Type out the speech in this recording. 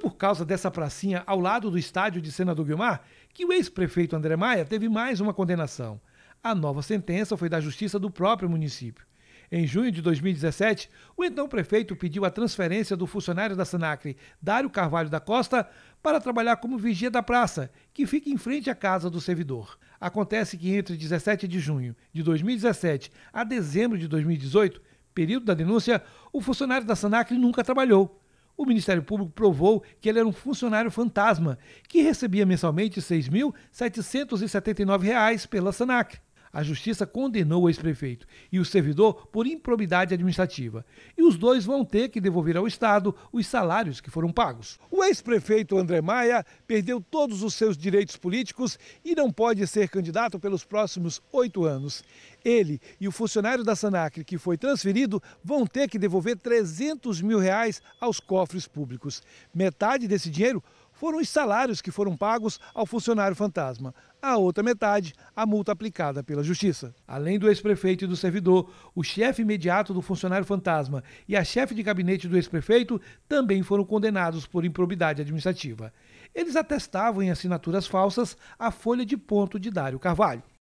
por causa dessa pracinha ao lado do estádio de Senador Guilmar que o ex-prefeito André Maia teve mais uma condenação. A nova sentença foi da justiça do próprio município. Em junho de 2017, o então prefeito pediu a transferência do funcionário da Sanacre, Dário Carvalho da Costa, para trabalhar como vigia da praça, que fica em frente à casa do servidor. Acontece que entre 17 de junho de 2017 a dezembro de 2018, período da denúncia, o funcionário da Sanacre nunca trabalhou o Ministério Público provou que ele era um funcionário fantasma que recebia mensalmente R$ 6.779 pela SANAC. A justiça condenou o ex-prefeito e o servidor por improbidade administrativa. E os dois vão ter que devolver ao Estado os salários que foram pagos. O ex-prefeito André Maia perdeu todos os seus direitos políticos e não pode ser candidato pelos próximos oito anos. Ele e o funcionário da Sanacre que foi transferido vão ter que devolver 300 mil reais aos cofres públicos. Metade desse dinheiro foram os salários que foram pagos ao funcionário fantasma. A outra metade, a multa aplicada pela Justiça. Além do ex-prefeito e do servidor, o chefe imediato do funcionário fantasma e a chefe de gabinete do ex-prefeito também foram condenados por improbidade administrativa. Eles atestavam em assinaturas falsas a folha de ponto de Dário Carvalho.